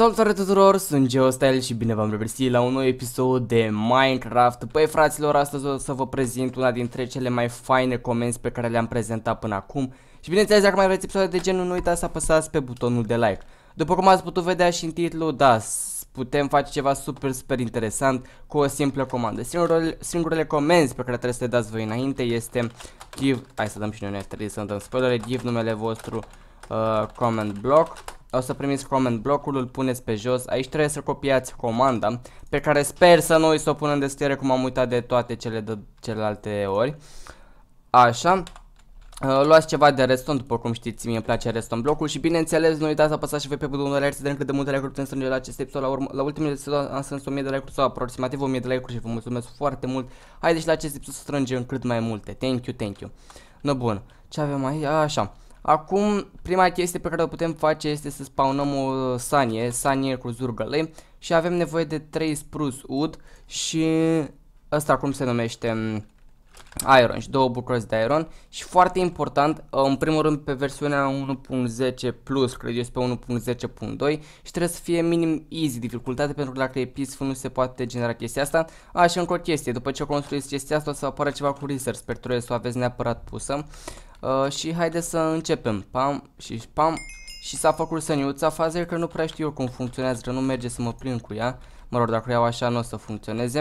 Salutare tuturor, sunt GeoStyle și bine v-am regăsit la un nou episod de Minecraft Păi fraților, astăzi o să vă prezint una dintre cele mai faine comenzi pe care le-am prezentat până acum Și bineînțeles, dacă mai vreți episoade de genul, nu uitați să apăsați pe butonul de like După cum ați putut vedea și în titlu, da, putem face ceva super, super interesant cu o simplă comandă Singurele, singurele comenzi pe care trebuie să le dați voi înainte este Give, hai să dăm și noi, trebuie să dăm spoilere, give numele vostru uh, comment block o să primiți comand blocul, îl puneți pe jos, aici trebuie să copiați comanda pe care sper să noi să o pun în descriere cum am uitat de toate cele de celelalte ori. Așa, uh, luați ceva de reston, după cum știți, mie îmi place reston blocul și bineînțeles nu uitați să apăsați și voi pe butonul alert să vedem cât de multe like-uri putem strânge la acest episod. La, urmă, la ultimele episod am strâns 1000 de like-uri sau aproximativ 1000 de like-uri și vă mulțumesc foarte mult. Haideți la acest episod să strângem cât mai multe. Thank you, thank you. No bun, ce avem aici? Așa. Acum, prima chestie pe care o putem face este să spawnăm o sanie, sanie cu zurgăle și avem nevoie de 3 spruce wood și ăsta cum se numește mm, iron și două bucăți de iron și foarte important, uh, în primul rând pe versiunea 1.10 plus, cred eu pe 1.10.2 și trebuie să fie minim easy dificultate pentru că dacă e peaceful nu se poate genera chestia asta. A, și încă o chestie, după ce construiți chestia asta o să apară ceva cu research, sper trebuie să o aveți neapărat pusă. Uh, și haide să începem. Pam și pam. Și s-a făcut săniuța, faza e că nu prea știu eu cum funcționează, că nu merge să mă plin cu ea. Mă rog, dacă o iau așa nu o să funcționeze.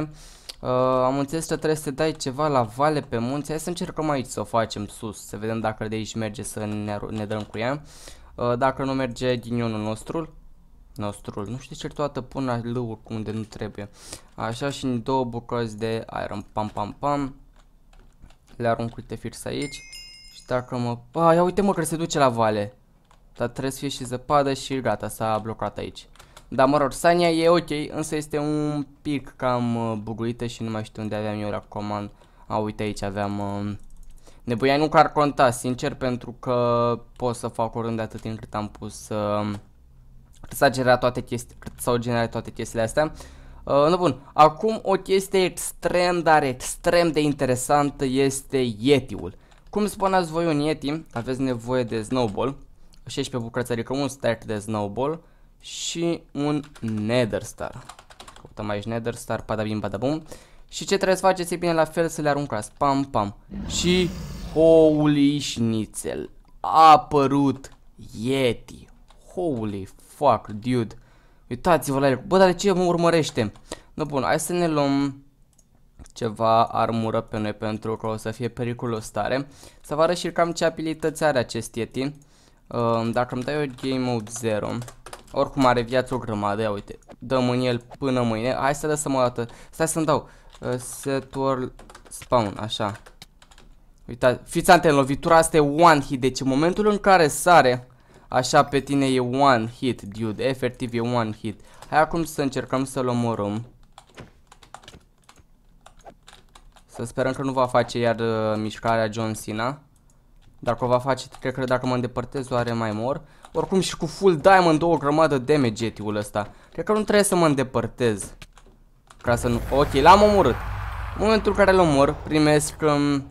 Uh, am înțeles că trebuie să dai ceva la vale pe munți, hai să încercăm aici să o facem sus, să vedem dacă de aici merge să ne, ne dăm cu ea. Uh, dacă nu merge ghinionul nostru, nostrul, nu știu ce toată pun la cum unde nu trebuie. Așa și în două bucăți de iron, pam pam pam. Le arunc câte fir aici. Dacă mă... A, ia uite mă că se duce la vale. Dar trebuie să fie și zăpadă și gata, s-a blocat aici. Dar mă rog, Sania e ok, însă este un pic cam uh, buguită și nu mai știu unde aveam eu la comand. A, uite aici aveam... Uh, um, nebuia nu că ar conta, sincer, pentru că pot să fac oriunde de atât timp cât am pus... Uh, um, s-au generat toate, chesti sau generat toate chestiile astea. Uh, nu bun, acum o chestie extrem, dar extrem de interesantă este Yeti-ul. Cum spuneați voi un Yeti, aveți nevoie de Snowball, 16 bucăți, adică un stack de Snowball și un Nether Star. Căutăm aici Nether Star, padabim, padabum. Și ce trebuie să faceți e bine la fel să le aruncați, pam, pam. Și holy schnitzel, a apărut Yeti. Holy fuck, dude. Uitați-vă la el. Bă, dar de ce mă urmărește? No, bun, hai să ne luăm ceva armură pe noi pentru că o să fie periculos tare. Să vă arăt și cam ce abilități are acest Yeti. Ehm, dacă îmi dai o game mode 0, oricum are viață o grămadă, ia uite, dăm în el până mâine. Hai să lăsăm o dată, stai să-mi dau eh, set world spawn, așa. Uitați, fiți atent, lovitura asta e one hit, deci în momentul în care sare, așa pe tine e one hit, dude, efectiv e one hit. Hai acum să încercăm să-l omorâm. Să sperăm că nu va face iar uh, mișcarea John Cena. Dacă o va face, cred că dacă mă îndepărtez o are mai mor. Oricum și cu full diamond două grămadă damage jetiul ăsta. Cred că nu trebuie să mă îndepărtez. Ca să nu... Ok, l-am omorât. În momentul în care îl omor, primesc... Um, uh,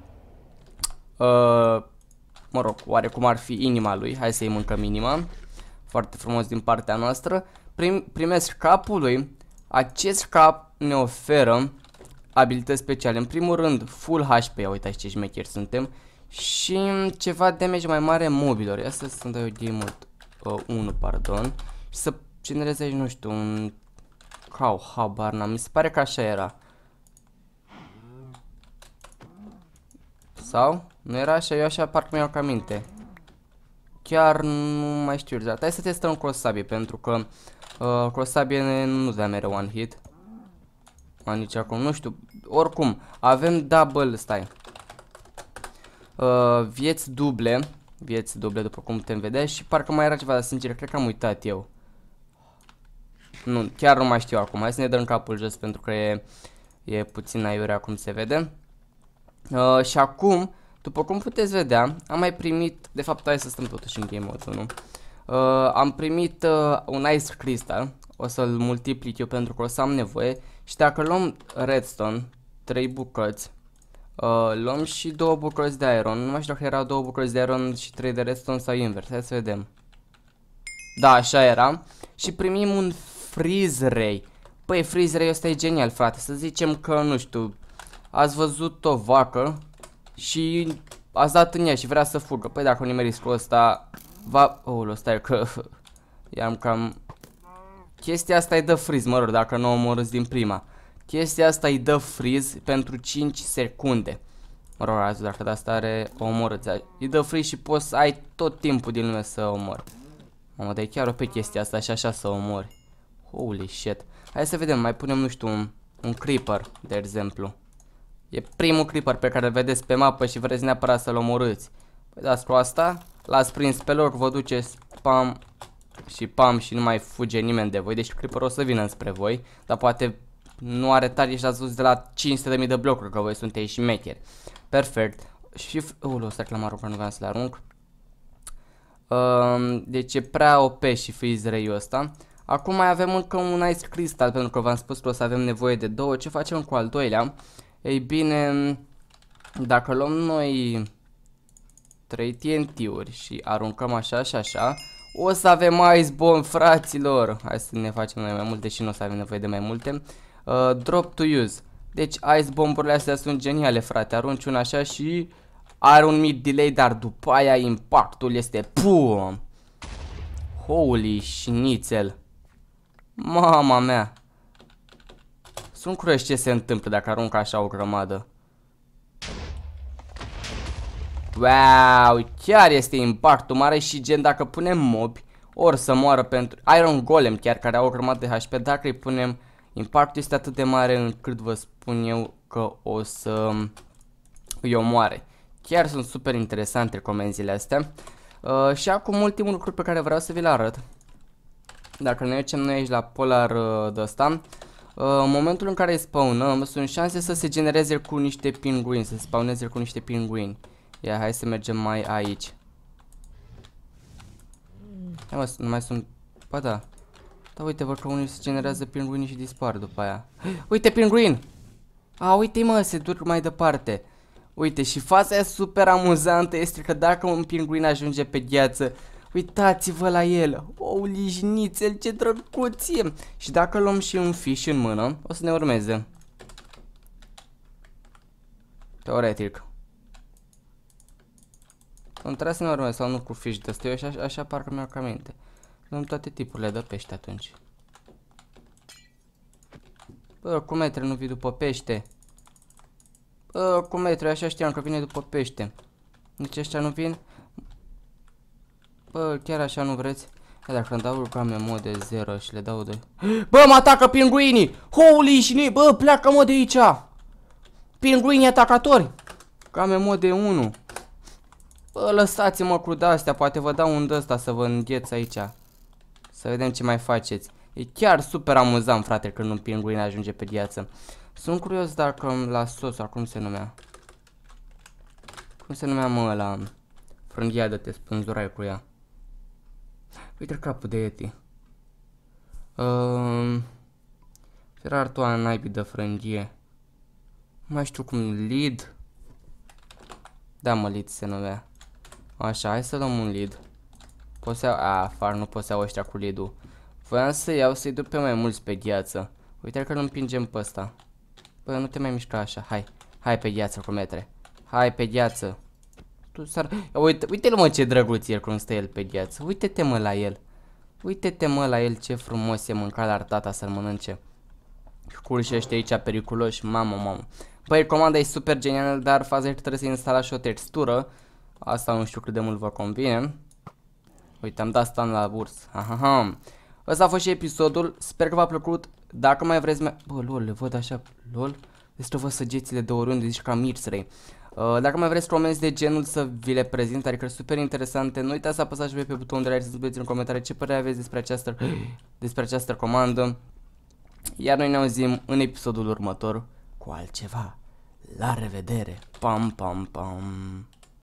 mă rog, oarecum ar fi inima lui. Hai să-i mâncăm inima. Foarte frumos din partea noastră. Prim, primesc capul lui. Acest cap ne oferă abilități speciale. În primul rând, full HP, uitați ce șmecheri suntem, și ceva damage mai mare mobilor. Asta să-mi dau eu game uh, 1, pardon, și să genereze aici, nu știu, un... Cow, habar n-am, mi se pare că așa era. Sau? Nu era așa, eu așa parcă mi-au cam minte. Chiar nu mai știu exact. Hai să testăm cu o sabie, pentru că uh, cu o sabie nu dea mereu one hit. Batman nici acum, nu știu. Oricum, avem double, stai. Uh, vieți duble, vieți duble după cum putem vedea și parcă mai era ceva, dar sincer, cred că am uitat eu. Nu, chiar nu mai știu acum, hai să ne dăm capul jos pentru că e, e puțin aiurea cum se vede. Uh, și acum, după cum puteți vedea, am mai primit, de fapt hai să stăm totuși în game mode nu? Uh, am primit uh, un ice crystal, o să-l multiplic eu pentru că o să am nevoie și dacă luăm redstone, 3 bucăți, uh, luăm și două bucăți de iron. Nu mai știu dacă era două bucăți de iron și 3 de redstone sau invers. Hai să vedem. Da, așa era. Și primim un freeze ray. Păi freeze ray ăsta e genial, frate. Să zicem că, nu știu, ați văzut o vacă și ați dat în ea și vrea să fugă. Păi dacă o nimeriți cu ăsta, va... Oh, stai că... I-am cam Chestia asta îi dă freeze, mă rog, dacă nu omorâți din prima. Chestia asta îi dă freeze pentru 5 secunde. Mă rog, azi, dacă de asta are omorâți. Îi dă freeze și poți să ai tot timpul din lume să omori. Mamă, dar e chiar o pe chestia asta și așa să omori. Holy shit. Hai să vedem, mai punem, nu știu, un, un creeper, de exemplu. E primul creeper pe care îl vedeți pe mapă și vreți neapărat să-l omorâți. Păi dați cu asta, l-ați prins pe loc, vă duceți, pam, și pam și nu mai fuge nimeni de voi, deci creeper o să vină înspre voi, dar poate nu are tare și ați de la 500.000 de blocuri, că voi sunteți și maker. Perfect. Și, ulu, ăsta reclamarul pentru nu vreau să-l arunc. Um, deci e prea OP și freeze ăsta. Acum mai avem încă un Ice Crystal, pentru că v-am spus că o să avem nevoie de două. Ce facem cu al doilea? Ei bine, dacă luăm noi 3 TNT-uri și aruncăm așa și așa, o să avem ice bomb, fraților. Hai să ne facem noi mai multe și nu o să avem nevoie de mai multe. Uh, drop to use. Deci ice bomburile astea sunt geniale, frate. Arunci una așa și are un mid delay, dar după aia impactul este pum. Holy schnitzel. Mama mea. Sunt curioși ce se întâmplă dacă arunc așa o grămadă. Wow, chiar este impactul mare și gen dacă punem mobi, ori să moară pentru Iron Golem chiar, care au o grămadă de HP, dacă îi punem impactul este atât de mare încât vă spun eu că o să îi omoare. Chiar sunt super interesante comenzile astea. Uh, și acum ultimul lucru pe care vreau să vi-l arăt. Dacă ne ducem noi aici la polar uh, de ăsta, Uh, în momentul în care spawnăm, sunt șanse să se genereze cu niște pinguini, să spawneze cu niște pinguini. Ia, hai să mergem mai aici. Ia, mă, nu mai sunt... Ba da. Da, uite, văd că unii se generează prin și dispar după aia. Uite, prin ruin! A, uite mă, se duc mai departe. Uite, și faza aia super amuzantă este că dacă un pinguin ajunge pe gheață, uitați-vă la el. O, lijnițel, ce e. Și dacă luăm și un fish în mână, o să ne urmeze. Teoretic. Îmi trebuie să ne urmez sau nu cu fiși de steu, așa, așa parcă mi-au cam minte. Luăm toate tipurile de pește atunci. Bă, cu metri nu vii după pește? Bă, cu metri, așa știam că vine după pește. Deci ăștia nu vin? Bă, chiar așa nu vreți? Ia dacă îmi dau ca mod de 0 și le dau de... Bă, mă atacă pinguinii! Holy shit! Bă, pleacă mă de aici! Pinguinii atacatori! Ca mod de 1 lăsați-mă cu de-astea, poate vă dau un de să vă îngheți aici. Să vedem ce mai faceți. E chiar super amuzant, frate, când un pinguin ajunge pe gheață. Sunt curios dacă la sos, Cum se numea. Cum se numea, mă, ăla? frânghia de te spânzurai cu ea. Uite capul de Yeti. Uh, ehm, Ferar tu naibii de frânghie. Nu mai știu cum, lid? Da, mă, lid se numea. Așa, hai să luăm un lead. Poți să iau... A, far, nu poți să iau ăștia cu lead-ul. Vreau să iau să-i duc pe mai mulți pe gheață. Uite că îl împingem pe ăsta. Bă, nu te mai mișca așa, hai. Hai pe gheață cu metre. Hai pe gheață. Tu s-ar... Uite, uite-l mă ce drăguț e cum stă el pe gheață. Uite-te mă la el. Uite-te mă la el ce frumos e mâncat la tata să-l mănânce. Curșește aici periculoși, mamă, mamă. Păi comanda e super genială, dar faza e că trebuie să instala și o textură Asta nu știu cât de mult vă convine. Uite, am dat stand la burs. Aha. Ăsta a fost și episodul. Sper că v-a plăcut. Dacă mai vreți mai... Bă, lol, le văd așa, lol. Este vă săgețile de oriunde, zici ca mirțrei. Uh, dacă mai vreți comenzi de genul să vi le prezint, adică super interesante, nu uitați să apăsați pe butonul de like să scrieți în comentarii ce părere aveți despre această, despre această comandă. Iar noi ne auzim în episodul următor cu altceva. La revedere! Pam, pam, pam!